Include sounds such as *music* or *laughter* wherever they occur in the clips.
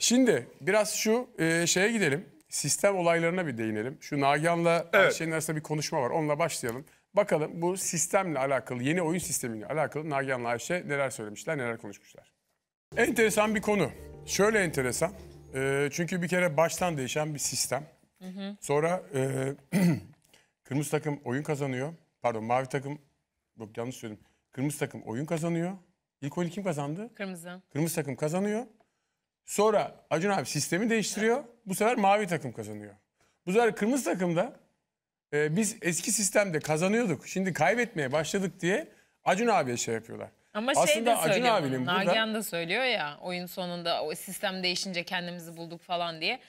Şimdi biraz şu e, şeye gidelim. Sistem olaylarına bir değinelim. Şu Nagihan'la evet. Ayşe'nin arasında bir konuşma var. Onunla başlayalım. Bakalım bu sistemle alakalı, yeni oyun sistemiyle alakalı Nagihan'la Ayşe neler söylemişler, neler konuşmuşlar. Enteresan bir konu. Şöyle enteresan. E, çünkü bir kere baştan değişen bir sistem. Hı hı. Sonra e, *clears throat* kırmızı takım oyun kazanıyor. Pardon mavi takım, yok yanlış söyledim. Kırmızı takım oyun kazanıyor. İlk oyunu kim kazandı? Kırmızı. Kırmızı takım kazanıyor. Sonra Acun abi sistemi değiştiriyor. Bu sefer mavi takım kazanıyor. Bu sefer kırmızı takımda e, biz eski sistemde kazanıyorduk. Şimdi kaybetmeye başladık diye Acun abiye şey yapıyorlar. Ama şey Aslında şey de Acun söylüyor, abinin burada- Nagihan da söylüyor ya oyun sonunda o sistem değişince kendimizi bulduk falan diye.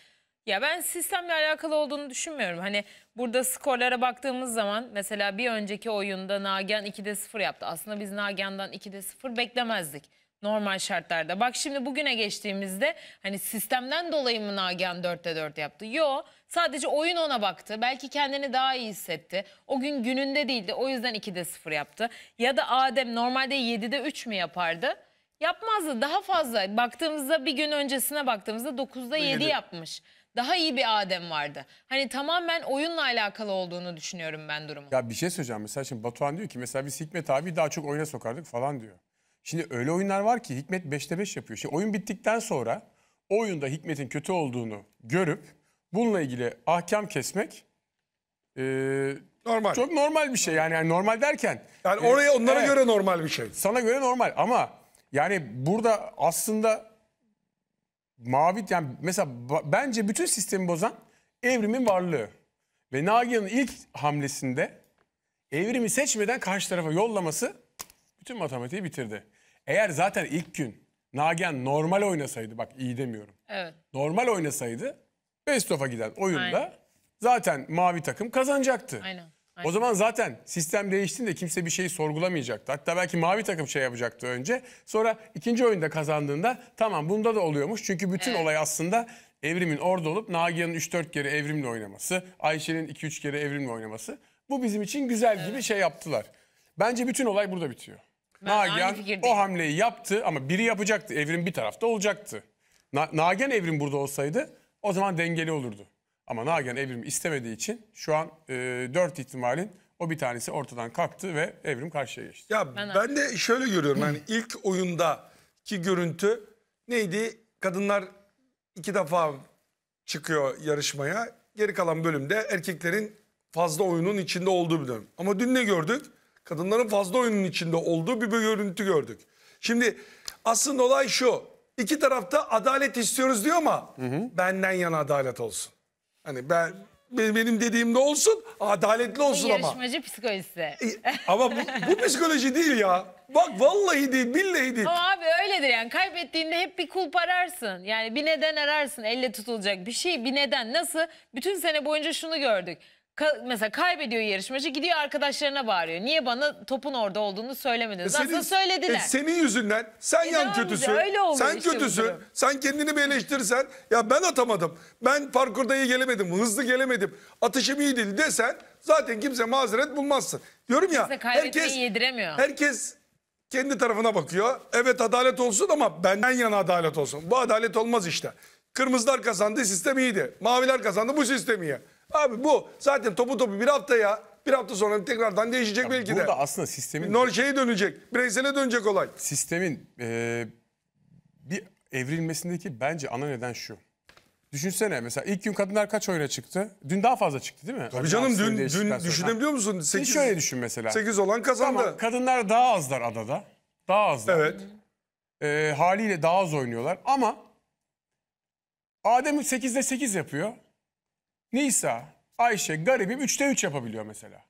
Ya ben sistemle alakalı olduğunu düşünmüyorum. Hani burada skorlara baktığımız zaman mesela bir önceki oyunda Nagihan 2'de 0 yaptı. Aslında biz Nagihan'dan 2'de 0 beklemezdik. Normal şartlarda. Bak şimdi bugüne geçtiğimizde hani sistemden dolayı mı Nagihan 4'te 4 yaptı? Yo sadece oyun ona baktı. Belki kendini daha iyi hissetti. O gün gününde değildi o yüzden 2'de 0 yaptı. Ya da Adem normalde 7'de 3 mü yapardı? Yapmazdı daha fazla. Baktığımızda bir gün öncesine baktığımızda 9'da 7 yapmış. Daha iyi bir Adem vardı. Hani tamamen oyunla alakalı olduğunu düşünüyorum ben durumu. Ya bir şey söyleyeceğim. Mesela şimdi Batuhan diyor ki mesela biz Hikmet abi daha çok oyuna sokardık falan diyor. Şimdi öyle oyunlar var ki Hikmet 5'te 5 yapıyor. Şimdi oyun bittikten sonra o oyunda Hikmet'in kötü olduğunu görüp bununla ilgili ahkam kesmek e, normal. çok normal bir şey. Yani, yani normal derken. Yani oraya onlara evet, göre normal bir şey. Sana göre normal ama yani burada aslında mavi yani mesela bence bütün sistemi bozan evrimin varlığı. Ve Nagihan'ın ilk hamlesinde evrimi seçmeden karşı tarafa yollaması bütün matematiği bitirdi. Eğer zaten ilk gün Nagihan normal oynasaydı bak iyi demiyorum. Evet. Normal oynasaydı best of'a giden oyunda Aynen. zaten mavi takım kazanacaktı. Aynen. Aynen. O zaman zaten sistem değiştiğinde kimse bir şeyi sorgulamayacaktı. Hatta belki mavi takım şey yapacaktı önce. Sonra ikinci oyunda kazandığında tamam bunda da oluyormuş. Çünkü bütün evet. olay aslında Evrim'in orada olup Nagihan'ın 3-4 kere Evrim'le oynaması. Ayşe'nin 2-3 kere Evrim'le oynaması. Bu bizim için güzel evet. gibi şey yaptılar. Bence bütün olay burada bitiyor. Ben Nagihan o hamleyi yaptı ama biri yapacaktı. Evrim bir tarafta olacaktı. Na Nagihan Evrim burada olsaydı o zaman dengeli olurdu. Ama Nagihan Evrim istemediği için şu an e, dört ihtimalin o bir tanesi ortadan kalktı ve Evrim karşıya geçti. Ya ben, ben de şöyle görüyorum. Yani ilk oyundaki görüntü neydi? Kadınlar iki defa çıkıyor yarışmaya. Geri kalan bölümde erkeklerin fazla oyunun içinde olduğu bir dönem. Ama dün ne gördük? kadınların fazla oyunun içinde olduğu bir görüntü gördük. Şimdi aslında olay şu. İki tarafta adalet istiyoruz diyor ama hı hı. benden yana adalet olsun. Hani ben benim dediğimde olsun adaletli olsun ama. Yarışmacı psikolojisi. ama bu, bu psikoloji değil ya. Bak vallahi değil billahi değil. Ama abi öyledir yani kaybettiğinde hep bir kulp ararsın. Yani bir neden ararsın elle tutulacak bir şey bir neden. Nasıl? Bütün sene boyunca şunu gördük mesela kaybediyor yarışmacı gidiyor arkadaşlarına bağırıyor. Niye bana topun orada olduğunu söylemediniz? E senin- Aslında söylediler. e, senin yüzünden sen E, yan kötüsün. öyle sen işte kötüsün. Sen kendini bir eleştirsen ya ben atamadım. Ben parkurda iyi gelemedim. Hızlı gelemedim. Atışım iyi değil desen zaten kimse mazeret bulmazsın. Diyorum ya herkes yediremiyor. Herkes kendi tarafına bakıyor. Evet adalet olsun ama benden yana adalet olsun. Bu adalet olmaz işte. Kırmızılar kazandı sistem iyiydi. Maviler kazandı bu sistem iyi. Abi bu zaten topu topu bir hafta ya. Bir hafta sonra tekrardan değişecek ya belki burada de. Burada aslında sistemin... Nor şeye dönecek. Bireysele dönecek olay. Sistemin e, bir evrilmesindeki bence ana neden şu. Düşünsene mesela ilk gün kadınlar kaç oyuna çıktı? Dün daha fazla çıktı değil mi? Tabii Hadi canım dün, dün düşünebiliyor musun? 8, e şöyle düşün mesela. 8 olan kazandı. Tamam kadınlar daha azlar adada. Daha azlar. Evet. Ee, haliyle daha az oynuyorlar ama Adem 8'de 8 yapıyor. Nisa, Ayşe, garibim 3'te 3 yapabiliyor mesela.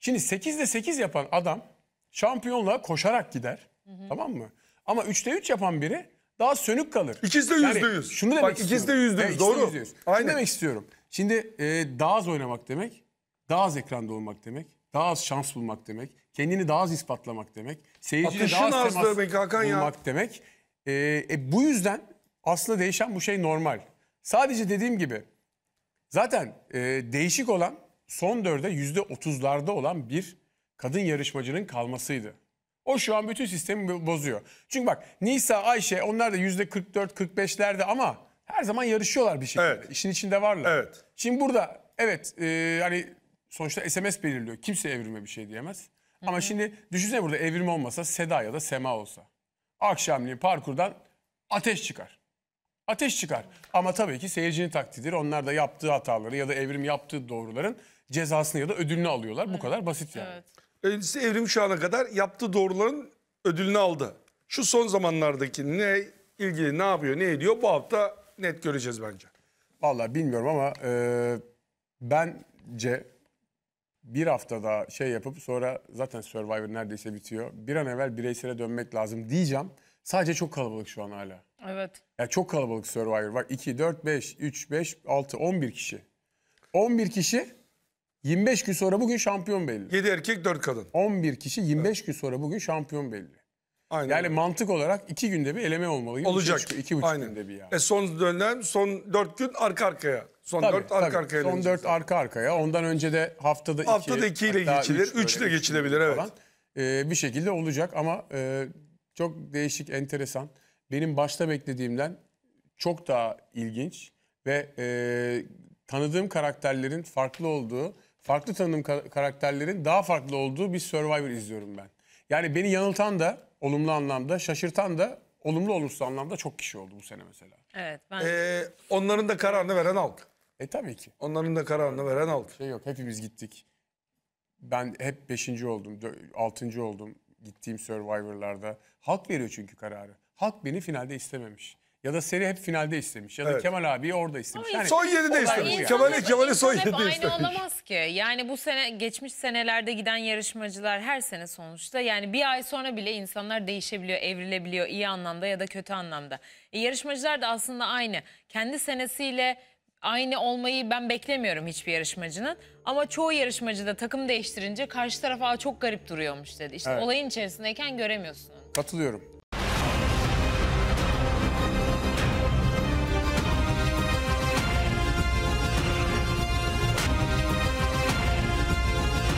Şimdi 8'de 8 yapan adam şampiyonluğa koşarak gider. Hı hı. Tamam mı? Ama 3'te 3 yapan biri daha sönük kalır. İkisi de %100. Yani şunu demek Bak, istiyorum. İkisi de %100 evet, doğru. %100. Aynen. demek istiyorum. Şimdi e, daha az oynamak demek, daha az ekranda olmak demek, daha az şans bulmak demek, kendini daha az ispatlamak demek, seyirciyle daha az temas demek, Hakan bulmak ya. demek. E, e, bu yüzden aslında değişen bu şey normal. Sadece dediğim gibi Zaten e, değişik olan son dörde yüzde otuzlarda olan bir kadın yarışmacının kalmasıydı. O şu an bütün sistemi bozuyor. Çünkü bak Nisa, Ayşe onlar da yüzde 44-45'lerde ama her zaman yarışıyorlar bir şekilde. Evet. İşin içinde varlar. Evet. Şimdi burada evet e, hani sonuçta SMS belirliyor. Kimse evrime bir şey diyemez. Hı -hı. Ama şimdi düşünsene burada evrim olmasa Seda ya da Sema olsa. Akşamleyin parkurdan ateş çıkar ateş çıkar. Ama tabii ki seyircinin taktidir. Onlar da yaptığı hataları ya da evrim yaptığı doğruların cezasını ya da ödülünü alıyorlar. Bu kadar basit yani. Evet. Öncesi evrim şu ana kadar yaptığı doğruların ödülünü aldı. Şu son zamanlardaki ne ilgili ne yapıyor ne ediyor bu hafta net göreceğiz bence. Vallahi bilmiyorum ama e, bence bir hafta daha şey yapıp sonra zaten Survivor neredeyse bitiyor. Bir an evvel bireysele dönmek lazım diyeceğim. Sadece çok kalabalık şu an hala. Evet. Ya çok kalabalık Survivor var. 2, 4, 5, 3, 5, 6, 11 kişi. 11 kişi 25 gün sonra bugün şampiyon belli. 7 erkek 4 kadın. 11 kişi 25 evet. gün sonra bugün şampiyon belli. Aynen. Yani mantık olarak 2 günde bir eleme olmalı. Olacak. 2,5 günde bir yani. E son dönem son 4 gün arka arkaya. Son tabii, 4 tabii. arka arkaya. Son 4 arka arkaya. Ondan önce de haftada 2. Haftada 2 ile geçilir. 3 ile geçilebilir evet. Ee, bir şekilde olacak ama e, çok değişik enteresan benim başta beklediğimden çok daha ilginç ve e, tanıdığım karakterlerin farklı olduğu, farklı tanıdığım karakterlerin daha farklı olduğu bir Survivor izliyorum ben. Yani beni yanıltan da olumlu anlamda, şaşırtan da olumlu olumsuz anlamda çok kişi oldu bu sene mesela. Evet ben... Ee, onların da kararını veren halk. E tabii ki. Onların da kararını veren halk. Şey yok hepimiz gittik. Ben hep beşinci oldum, altıncı oldum, gittiğim Survivor'larda. Halk veriyor çünkü kararı. Halk beni finalde istememiş. Ya da seri hep finalde istemiş. Ya da Evet. Kemal abi orada istemiş. Yani Son yedi de istemiş. bu yani. Kemal'e Kemal'e son yedi de istemiş. aynı olamaz ki. Yani bu sene geçmiş senelerde giden yarışmacılar her sene sonuçta yani bir ay sonra bile insanlar değişebiliyor, evrilebiliyor iyi anlamda ya da kötü anlamda. E, yarışmacılar da aslında aynı. Kendi senesiyle aynı olmayı ben beklemiyorum hiçbir yarışmacının. Ama çoğu yarışmacı da takım değiştirince karşı tarafa çok garip duruyormuş dedi. İşte Evet. olayın içerisindeyken göremiyorsun onu. Katılıyorum.